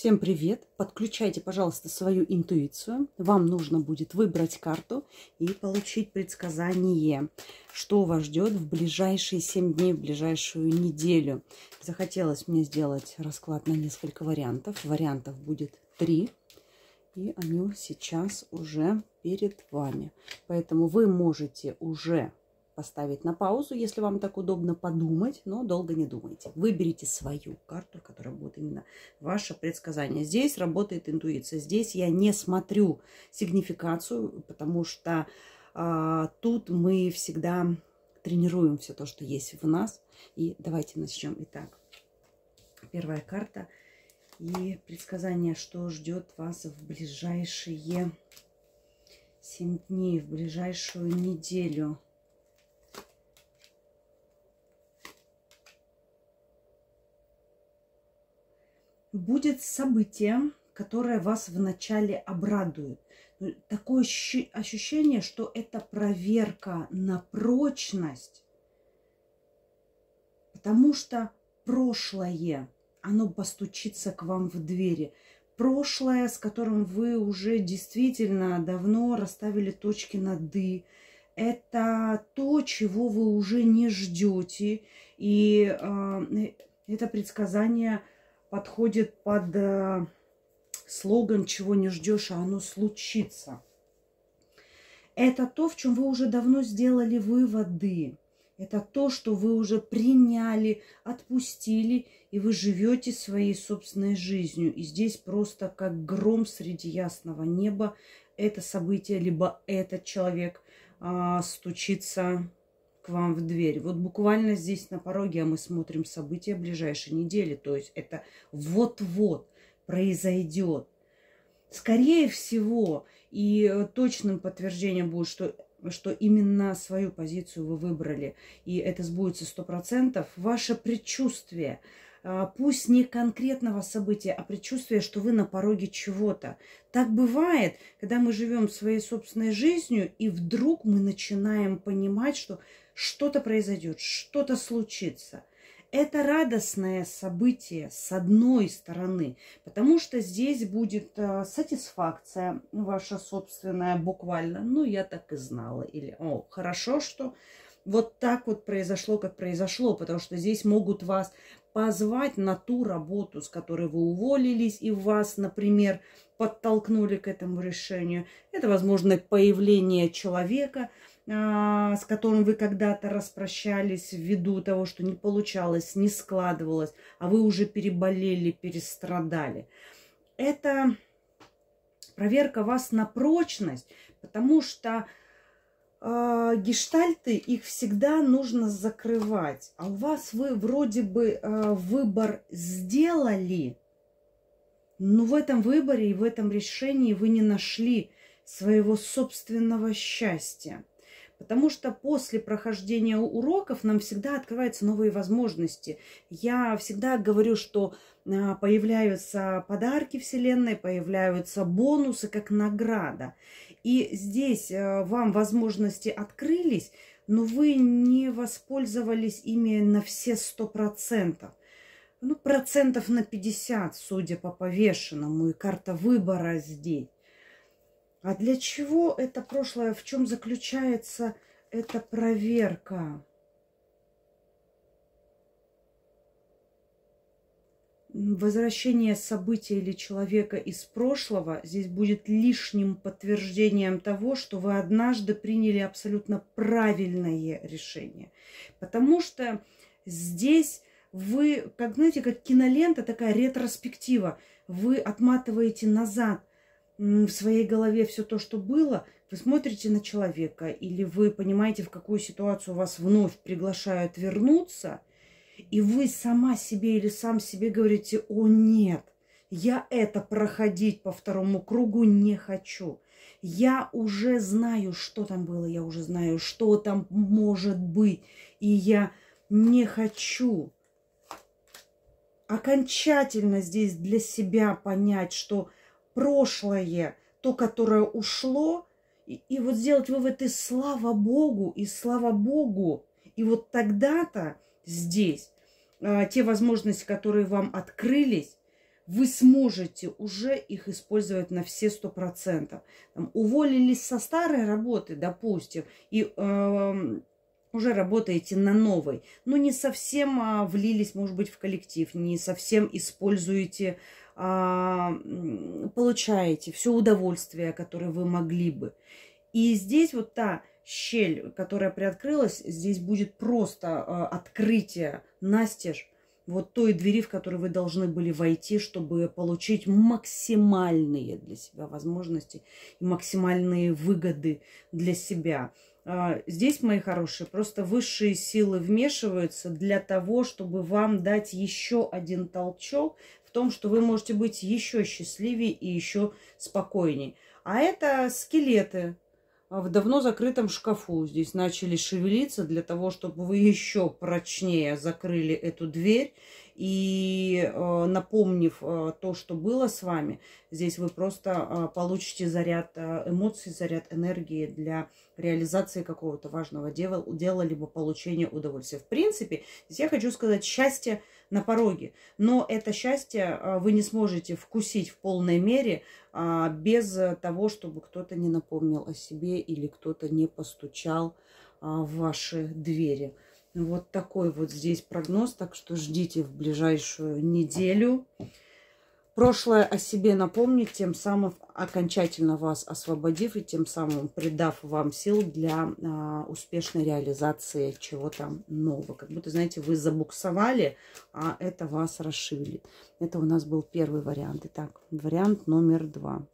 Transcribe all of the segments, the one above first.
Всем привет! Подключайте, пожалуйста, свою интуицию. Вам нужно будет выбрать карту и получить предсказание, что вас ждет в ближайшие 7 дней, в ближайшую неделю. Захотелось мне сделать расклад на несколько вариантов. Вариантов будет 3. И они сейчас уже перед вами. Поэтому вы можете уже поставить на паузу, если вам так удобно подумать, но долго не думайте. Выберите свою карту, которая будет именно ваше предсказание. Здесь работает интуиция. Здесь я не смотрю сигнификацию, потому что а, тут мы всегда тренируем все то, что есть в нас. И давайте начнем. Итак, первая карта и предсказание, что ждет вас в ближайшие 7 дней, в ближайшую неделю. будет событие, которое вас вначале обрадует. Такое ощущение, что это проверка на прочность, потому что прошлое, оно постучится к вам в двери. Прошлое, с которым вы уже действительно давно расставили точки над «и», это то, чего вы уже не ждете. И э, э, это предсказание подходит под э, слоган «Чего не ждешь, а оно случится». Это то, в чем вы уже давно сделали выводы. Это то, что вы уже приняли, отпустили, и вы живете своей собственной жизнью. И здесь просто как гром среди ясного неба это событие, либо этот человек а, стучится к вам в дверь. Вот буквально здесь на пороге а мы смотрим события ближайшей недели. То есть это вот-вот произойдет. Скорее всего, и э, точным подтверждением будет, что что именно свою позицию вы выбрали, и это сбудется сто процентов, ваше предчувствие, э, пусть не конкретного события, а предчувствие, что вы на пороге чего-то. Так бывает, когда мы живем своей собственной жизнью, и вдруг мы начинаем понимать, что что-то произойдет, что-то случится. Это радостное событие с одной стороны, потому что здесь будет э, сатисфакция ваша собственная буквально. Ну, я так и знала. Или, о, хорошо, что вот так вот произошло, как произошло, потому что здесь могут вас позвать на ту работу, с которой вы уволились, и вас, например, подтолкнули к этому решению. Это, возможно, появление человека – а, с которым вы когда-то распрощались ввиду того, что не получалось, не складывалось, а вы уже переболели, перестрадали. Это проверка вас на прочность, потому что э, гештальты, их всегда нужно закрывать. А у вас вы вроде бы э, выбор сделали, но в этом выборе и в этом решении вы не нашли своего собственного счастья. Потому что после прохождения уроков нам всегда открываются новые возможности. Я всегда говорю, что а, появляются подарки Вселенной, появляются бонусы как награда. И здесь э, вам возможности открылись, но вы не воспользовались ими на все сто процентов ну, процентов на 50, судя по повешенному, и карта выбора здесь. А для чего это прошлое? В чем заключается эта проверка? Возвращение события или человека из прошлого здесь будет лишним подтверждением того, что вы однажды приняли абсолютно правильное решение. Потому что здесь вы, как знаете, как кинолента, такая ретроспектива. Вы отматываете назад в своей голове все то, что было, вы смотрите на человека или вы понимаете, в какую ситуацию вас вновь приглашают вернуться, и вы сама себе или сам себе говорите, о нет, я это проходить по второму кругу не хочу. Я уже знаю, что там было, я уже знаю, что там может быть, и я не хочу окончательно здесь для себя понять, что прошлое, то, которое ушло, и, и вот сделать вывод и слава Богу, и слава Богу. И вот тогда-то здесь э, те возможности, которые вам открылись, вы сможете уже их использовать на все сто процентов. Уволились со старой работы, допустим, и э, уже работаете на новой, но не совсем а, влились, может быть, в коллектив, не совсем используете а, получаете, все удовольствие, которое вы могли бы. И здесь вот та щель, которая приоткрылась, здесь будет просто а, открытие, настежь вот той двери, в которую вы должны были войти, чтобы получить максимальные для себя возможности и максимальные выгоды для себя. А, здесь, мои хорошие, просто высшие силы вмешиваются для того, чтобы вам дать еще один толчок, в том, что вы можете быть еще счастливее и еще спокойнее. А это скелеты а, в давно закрытом шкафу. Здесь начали шевелиться для того, чтобы вы еще прочнее закрыли эту дверь и э, напомнив э, то, что было с вами, здесь вы просто э, получите заряд эмоций, заряд энергии для реализации какого-то важного дела, дела, либо получения удовольствия. В принципе, здесь я хочу сказать, счастье на пороге. Но это счастье вы не сможете вкусить в полной мере а, без того, чтобы кто-то не напомнил о себе или кто-то не постучал а, в ваши двери. Вот такой вот здесь прогноз, так что ждите в ближайшую неделю. Прошлое о себе напомнить, тем самым окончательно вас освободив и тем самым придав вам сил для а, успешной реализации чего-то нового. Как будто, знаете, вы забуксовали, а это вас расширит. Это у нас был первый вариант. Итак, вариант номер два.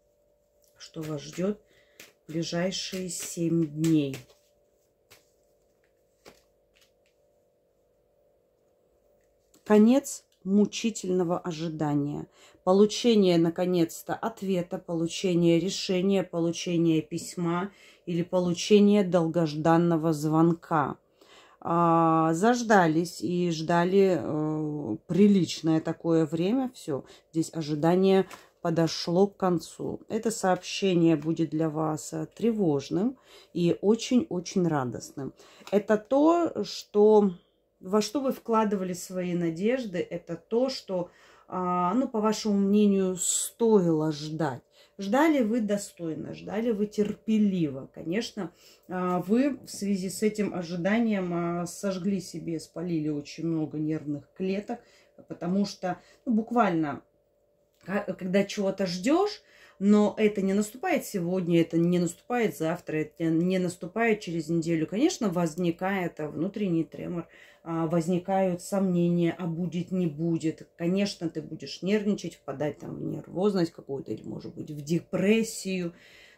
Что вас ждет в ближайшие семь дней? конец мучительного ожидания, получение, наконец-то, ответа, получение решения, получение письма или получение долгожданного звонка. А, заждались и ждали э, приличное такое время. Все, здесь ожидание подошло к концу. Это сообщение будет для вас э, тревожным и очень-очень радостным. Это то, что во что вы вкладывали свои надежды, это то, что, а, ну, по вашему мнению, стоило ждать. Ждали вы достойно, ждали вы терпеливо. Конечно, а, вы в связи с этим ожиданием а, сожгли себе, спалили очень много нервных клеток, потому что ну, буквально, когда чего-то ждешь, но это не наступает сегодня, это не наступает завтра, это не наступает через неделю. Конечно, возникает а, внутренний тремор, а, возникают сомнения, а будет, не будет. Конечно, ты будешь нервничать, впадать там в нервозность какую-то или, может быть, в депрессию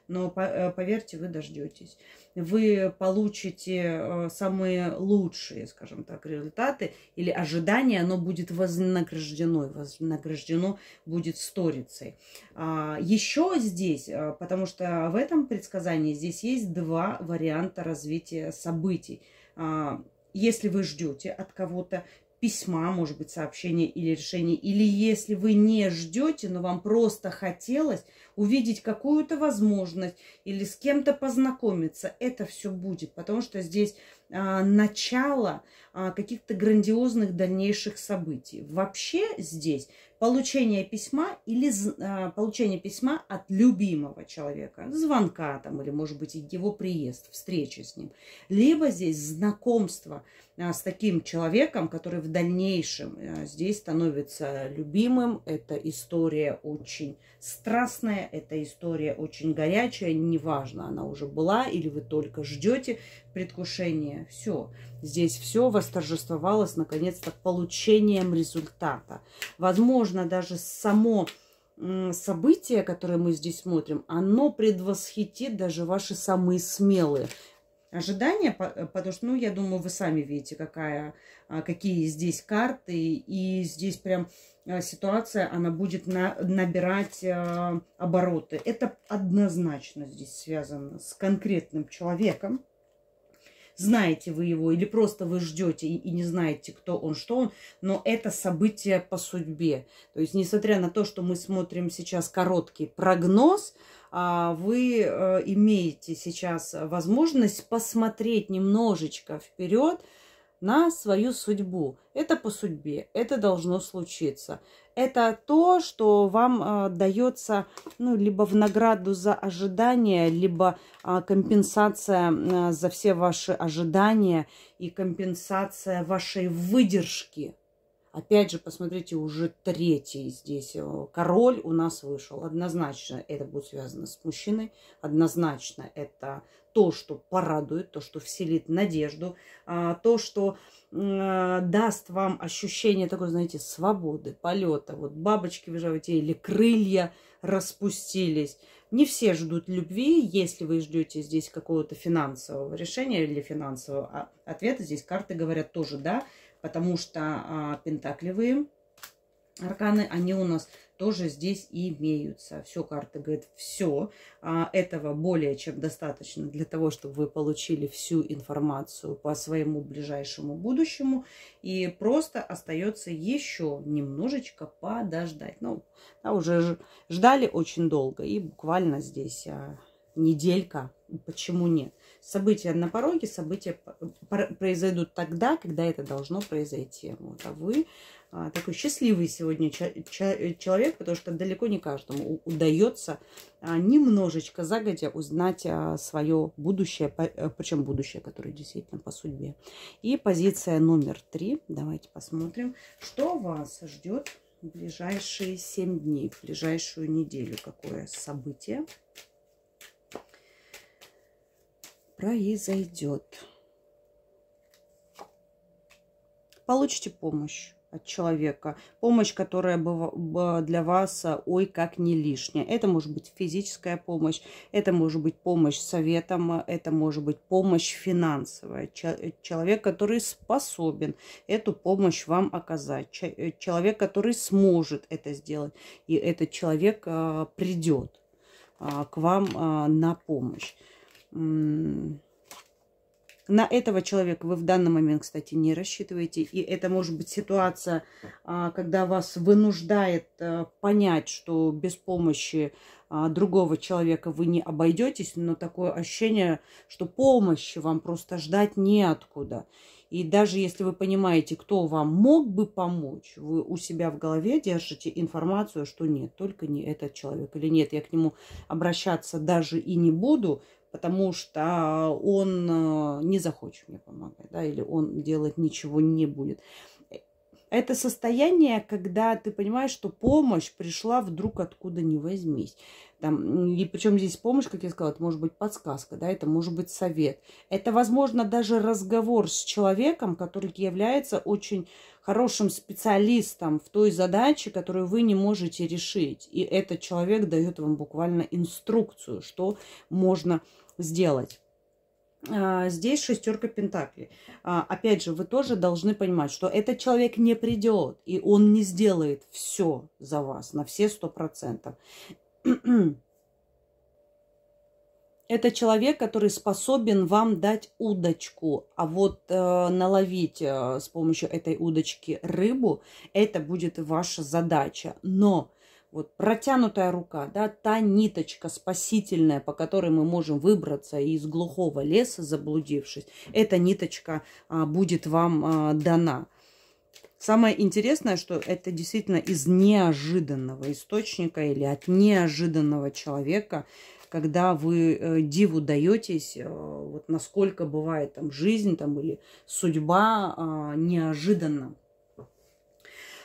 но э, поверьте, вы дождетесь. Вы получите э, самые лучшие, скажем так, результаты или ожидание, оно будет вознаграждено, вознаграждено будет сторицей. А, Еще здесь, э, потому что в этом предсказании здесь есть два варианта развития событий а, если вы ждете от кого-то, письма, может быть, сообщения или решения. Или если вы не ждете, но вам просто хотелось увидеть какую-то возможность или с кем-то познакомиться, это все будет, потому что здесь а, начало а, каких-то грандиозных дальнейших событий. Вообще здесь получение письма или э, получение письма от любимого человека, звонка там, или, может быть, его приезд, встреча с ним. Либо здесь знакомство э, с таким человеком, который в дальнейшем э, здесь становится любимым. Это история очень страстная, эта история очень горячая, неважно, она уже была или вы только ждете предвкушения. Все, здесь все восторжествовалось наконец-то получением результата. Возможно, возможно, даже само событие, которое мы здесь смотрим, оно предвосхитит даже ваши самые смелые ожидания, э, потому что, ну, я думаю, вы сами видите, какая, а, какие здесь карты, и здесь прям а, ситуация, она будет на, набирать а, обороты. Это однозначно здесь связано с конкретным человеком, знаете вы его, или просто вы ждете и, и не знаете, кто он, что он, но это событие по судьбе. То есть, несмотря на то, что мы смотрим сейчас короткий прогноз, а, вы э, имеете сейчас возможность посмотреть немножечко вперед на свою судьбу. Это по судьбе, это должно случиться это то, что вам а, э, дается ну, либо в награду за ожидания, либо а, компенсация а, за все ваши ожидания и компенсация вашей выдержки. Опять же, посмотрите, уже третий здесь э, король у нас вышел. Однозначно это будет связано с мужчиной, однозначно это то, что порадует, то, что вселит надежду, а, то, что а, даст вам ощущение такой, знаете, свободы, полета. Вот бабочки в животе или крылья распустились. Не все ждут любви. Если вы ждете здесь какого-то финансового решения или финансового а, ответа, здесь карты говорят тоже «да», потому что а, вы арканы, они у нас тоже здесь имеются. Все, карта говорит, все. А, этого более чем достаточно для того, чтобы вы получили всю информацию по своему ближайшему будущему. И просто остается еще немножечко подождать. Ну, да, уже ждали очень долго. И буквально здесь а, неделька. Почему нет? События на пороге, события произойдут тогда, когда это должно произойти. Вот, а вы а, такой счастливый сегодня э, человек, потому что далеко не каждому удается а, немножечко загодя узнать а, свое будущее, э, причем будущее, которое действительно по судьбе. И позиция номер три. Давайте посмотрим, что вас ждет в ближайшие семь дней, в ближайшую неделю. Какое событие произойдет. Получите помощь от человека. Помощь, которая для вас, а, ой, как не лишняя. Это может быть физическая помощь, это может быть помощь советом, а, это может быть помощь финансовая. Э, человек, который способен эту помощь вам оказать. Э, человек, который сможет это сделать. И этот человек а, придет к вам на помощь. На этого человека вы в данный момент, кстати, не рассчитываете. И это может быть ситуация, а, когда вас вынуждает э, понять, что без помощи а, другого человека вы не обойдетесь, но такое ощущение, что помощи вам просто ждать неоткуда. И даже если вы понимаете, кто вам мог бы помочь, вы у себя в голове держите информацию, что нет, только не этот человек или нет, я к нему обращаться даже и не буду, потому что он э, не захочет мне помогать, да, или он делать ничего не будет. Это состояние, когда ты понимаешь, что помощь пришла вдруг откуда не возьмись. Там, и причем здесь помощь, как я сказала, это может быть подсказка, да, это может быть совет. Это, возможно, даже разговор с человеком, который является очень хорошим специалистом в той задаче, которую вы не можете решить. И этот человек дает вам буквально инструкцию, что можно сделать. А, здесь шестерка пентаклей. А, опять же, вы тоже должны понимать, что этот человек не придет, и он не сделает все за вас, на все сто процентов. Это человек, который способен вам дать удочку, а вот э, наловить э, с помощью этой удочки рыбу, это будет ваша задача. Но вот протянутая рука, да, та ниточка спасительная, по которой мы можем выбраться из глухого леса, заблудившись, эта ниточка а, будет вам а, дана. Самое интересное, что это действительно из неожиданного источника или от неожиданного человека, когда вы э, диву даетесь, э, вот насколько бывает там жизнь там, или судьба а, неожиданно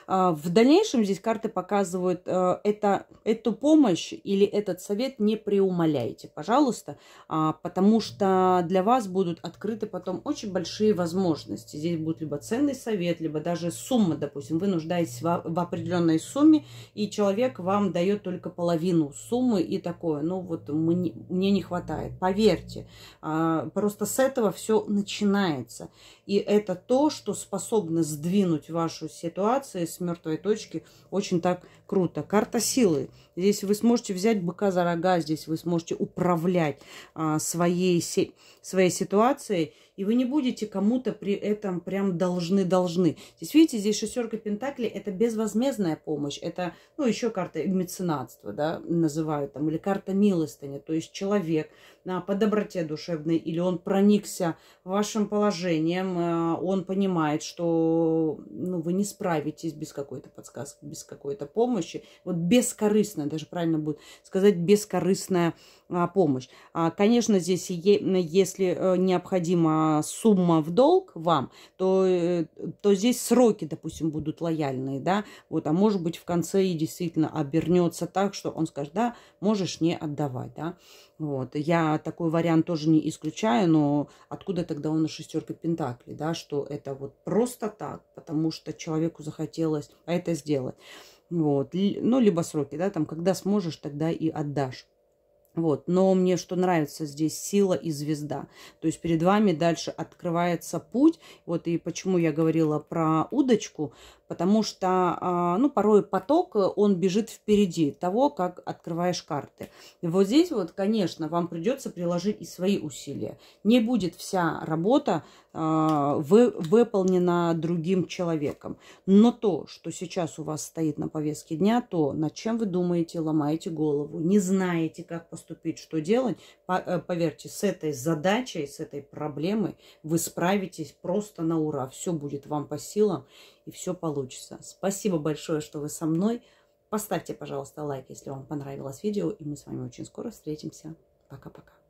а, в дальнейшем здесь карты показывают э, это, эту помощь или этот совет не преумоляйте, пожалуйста, а, потому что для вас будут открыты потом очень большие возможности. Здесь будет либо ценный совет, либо даже сумма, допустим, вы нуждаетесь в, в определенной сумме, и человек вам дает только половину суммы и такое. Ну вот мне, мне не хватает, поверьте. А, просто с этого все начинается. И это то, что способно сдвинуть вашу ситуацию с мертвой точки. Очень так круто. Карта силы. Здесь вы сможете взять быка за рога, здесь вы сможете управлять а, своей, своей ситуацией и вы не будете кому-то при этом прям должны-должны. Здесь, видите, здесь шестерка пентаклей – это безвозмездная помощь. Это, ну, еще карта меценатства, да, называют там, или карта милостыни. То есть человек на, по доброте душевной, или он проникся вашим положением, а, он понимает, что ну, вы не справитесь без какой-то подсказки, без какой-то помощи. Вот бескорыстная, даже правильно будет сказать, бескорыстная а, помощь. А, конечно, здесь, если э, необходима сумма в долг вам, то, э, то здесь сроки, допустим, будут лояльные, да, вот, а может быть в конце и действительно обернется так, что он скажет, да, можешь не отдавать, да, вот, я такой вариант тоже не исключаю, но откуда тогда он на шестерке пентаклей, да, что это вот просто так, потому что человеку захотелось это сделать, вот, ну, либо сроки, да, там, когда сможешь, тогда и отдашь. Вот. Но мне что нравится здесь сила и звезда. То есть перед вами дальше открывается путь. Вот и почему я говорила про удочку, потому что, а, ну, порой поток, э, он бежит впереди того, как открываешь карты. И вот здесь вот, конечно, вам придется приложить и свои усилия. Не будет вся работа а, вы, выполнена другим человеком. Но то, что сейчас у вас стоит на повестке дня, то, над чем вы думаете, ломаете голову, не знаете, как поступить, что делать, э, поверьте, с этой задачей, с этой проблемой вы справитесь просто на ура. Все будет вам по силам и все получится. Спасибо большое, что вы со мной. Поставьте, пожалуйста, лайк, если вам понравилось видео, и мы с вами очень скоро встретимся. Пока-пока.